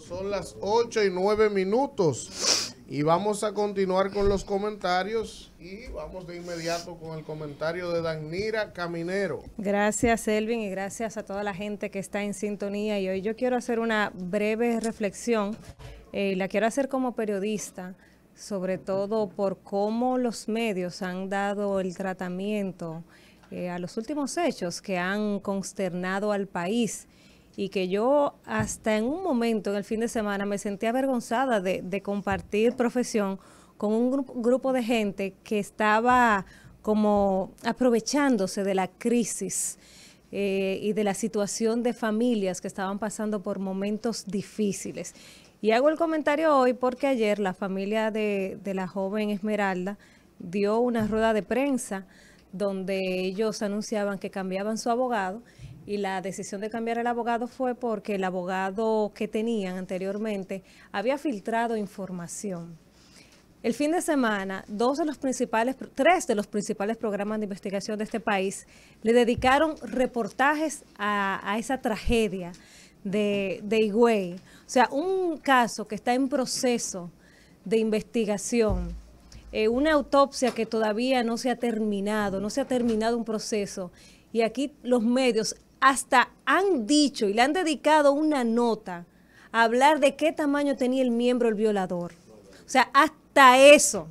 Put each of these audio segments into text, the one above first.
son las 8 y 9 minutos. Y vamos a continuar con los comentarios y vamos de inmediato con el comentario de Danira Caminero. Gracias, Elvin, y gracias a toda la gente que está en sintonía. Y hoy yo quiero hacer una breve reflexión. Eh, la quiero hacer como periodista, sobre todo por cómo los medios han dado el tratamiento eh, a los últimos hechos que han consternado al país y que yo hasta en un momento, en el fin de semana, me sentía avergonzada de, compartir profesión con un grupo, de gente que estaba como aprovechándose de la crisis eh, y de la situación de familias que estaban pasando por momentos difíciles. Y hago el comentario hoy porque ayer la familia de, de la joven Esmeralda dio una rueda de prensa donde ellos anunciaban que cambiaban su abogado y la decisión de cambiar el abogado fue porque el abogado que tenían anteriormente había filtrado información. El fin de semana, dos de los principales, tres de los principales programas de investigación de este país le dedicaron reportajes a, esa tragedia de, de, Higüey. O sea, un caso que está en proceso de investigación, eh, una autopsia que todavía no se ha terminado, no se ha terminado un proceso. Y aquí los medios hasta han dicho y le han dedicado una nota a hablar de qué tamaño tenía el miembro el violador. O sea, hasta eso.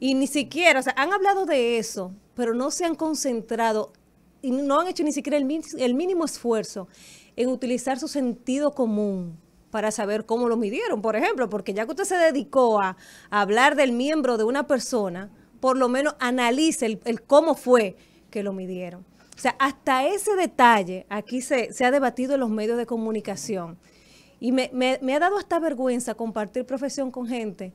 Y ni siquiera, o sea, han hablado de eso, pero no se han concentrado y no han hecho ni siquiera el, mínimo esfuerzo en utilizar su sentido común para saber cómo lo midieron, por ejemplo, porque ya que usted se dedicó a, hablar del miembro de una persona, por lo menos analice el cómo fue que lo midieron. O sea, hasta ese detalle aquí se, ha debatido en los medios de comunicación. Y me, ha dado hasta vergüenza compartir profesión con gente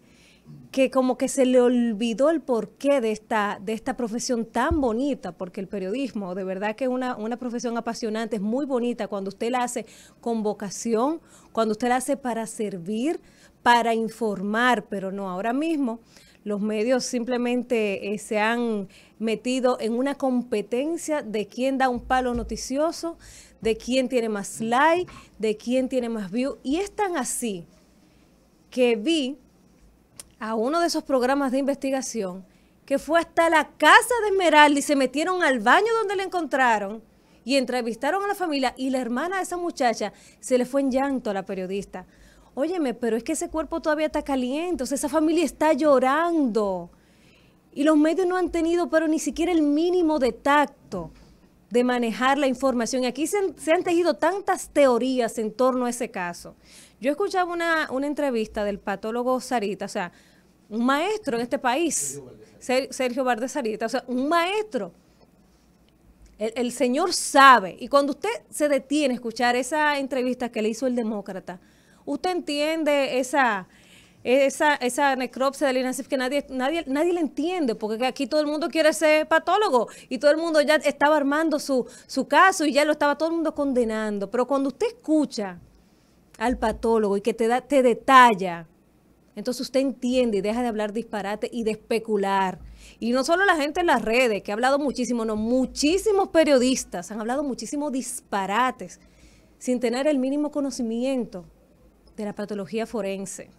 que como que se le olvidó el porqué de esta, de esta profesión tan bonita, porque el periodismo, de verdad que es una, una, profesión apasionante, es muy bonita cuando usted la hace con vocación, cuando usted la hace para servir, para informar, pero no ahora mismo los medios simplemente eh, se han metido en una competencia de quién da un palo noticioso, de quién tiene más like, de quién tiene más view. Y es tan así que vi a uno de esos programas de investigación que fue hasta la casa de Esmeralda y se metieron al baño donde le encontraron y entrevistaron a la familia y la hermana de esa muchacha se le fue en llanto a la periodista Óyeme, pero es que ese cuerpo todavía está caliente, o sea, esa familia está llorando. Y los medios no han tenido, pero ni siquiera el mínimo de tacto de manejar la información. Y aquí se han, tejido tantas teorías en torno a ese caso. Yo escuchaba una, una entrevista del patólogo Sarita, o sea, un maestro en este país, Sergio Sarita, o sea, un maestro. el señor sabe. Y cuando usted se detiene a escuchar esa entrevista que le hizo el demócrata, ¿Usted entiende esa, esa, esa necropsia del Inacif que nadie, nadie, nadie le entiende, porque aquí todo el mundo quiere ser patólogo y todo el mundo ya estaba armando su, su caso y ya lo estaba todo el mundo condenando. Pero cuando usted escucha al patólogo y que te, da, te detalla, entonces usted entiende y deja de hablar disparate y de especular. Y no solo la gente en las redes, que ha hablado muchísimo, no, muchísimos periodistas han hablado muchísimos disparates sin tener el mínimo conocimiento de la patología forense.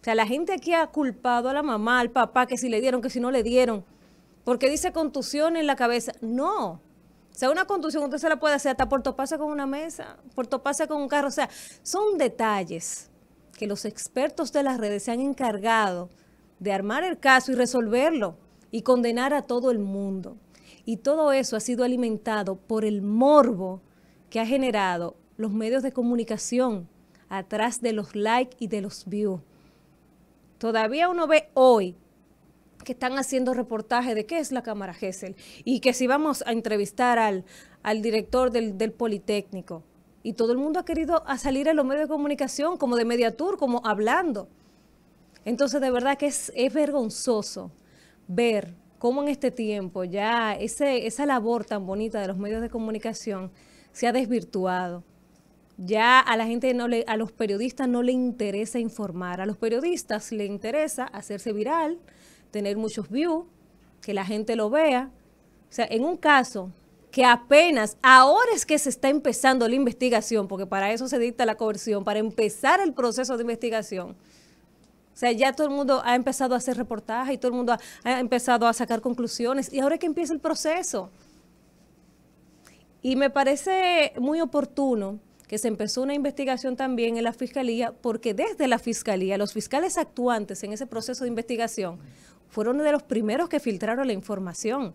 O sea, la gente aquí ha culpado a la mamá, al papá, que si le dieron, que si no le dieron, porque dice contusión en la cabeza. No. O sea, una contusión usted se la puede hacer hasta por topasa con una mesa, por pasa con un carro. O sea, son detalles que los expertos de las redes se han encargado de armar el caso y resolverlo y condenar a todo el mundo. Y todo eso ha sido alimentado por el morbo que ha generado los medios de comunicación atrás de los likes y de los views. Todavía uno ve hoy que están haciendo reportaje de qué es la Cámara Gesell y que si vamos a entrevistar al, director del, Politécnico. Y todo el mundo ha querido salir a los medios de comunicación, como de Mediatur, como hablando. Entonces, de verdad que es, vergonzoso ver cómo en este tiempo ya esa labor tan bonita de los medios de comunicación se ha desvirtuado. Ya a la gente no le, a los periodistas no le interesa informar, a los periodistas le interesa hacerse viral, tener muchos views, que la gente lo vea. O sea, en un caso que apenas ahora es que se está empezando la investigación, porque para eso se dicta la coerción, para empezar el proceso de investigación. O sea, ya todo el mundo ha empezado a hacer reportajes y todo el mundo ha, ha empezado a sacar conclusiones y ahora es que empieza el proceso. Y me parece muy oportuno que se empezó una investigación también en la Fiscalía, porque desde la Fiscalía, los fiscales actuantes en ese proceso de investigación fueron de los primeros que filtraron la información.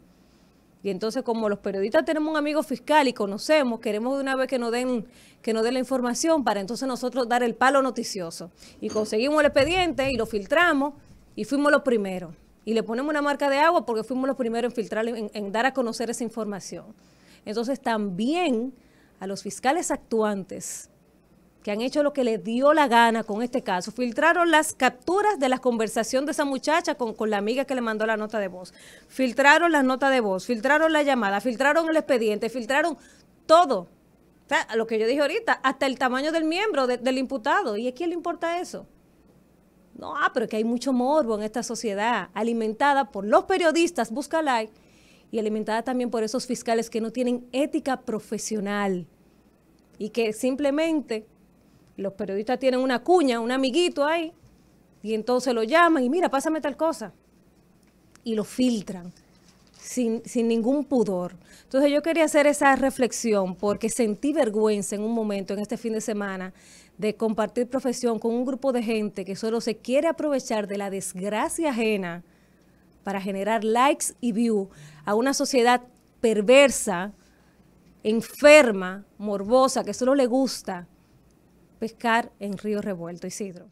Y entonces, como los periodistas tenemos un amigo fiscal y conocemos, queremos de una vez que nos den, que la información para entonces nosotros dar el palo noticioso. Y conseguimos el expediente y lo filtramos y fuimos los primeros. Y le ponemos una marca de agua porque fuimos los primeros en filtrar, en dar a conocer esa información. Entonces, también los fiscales actuantes que han hecho lo que les dio la gana con este caso. Filtraron las capturas de la conversación de esa muchacha con, la amiga que le mandó la nota de voz. Filtraron la nota de voz, filtraron la llamada, filtraron el expediente, filtraron todo. O sea, lo que yo dije ahorita, hasta el tamaño del miembro del imputado. ¿Y a quién le importa eso? No, ah, pero que hay mucho morbo en esta sociedad, alimentada por los periodistas, busca like, y alimentada también por esos fiscales que no tienen ética profesional y que simplemente los periodistas tienen una cuña, un amiguito ahí, y entonces lo llaman y mira, pásame tal cosa. Y lo filtran sin, sin ningún pudor. Entonces yo quería hacer esa reflexión porque sentí vergüenza en un momento, en este fin de semana, de compartir profesión con un grupo de gente que solo se quiere aprovechar de la desgracia ajena para generar likes y views a una sociedad perversa enferma, morbosa, que solo le gusta pescar en río revuelto. Isidro.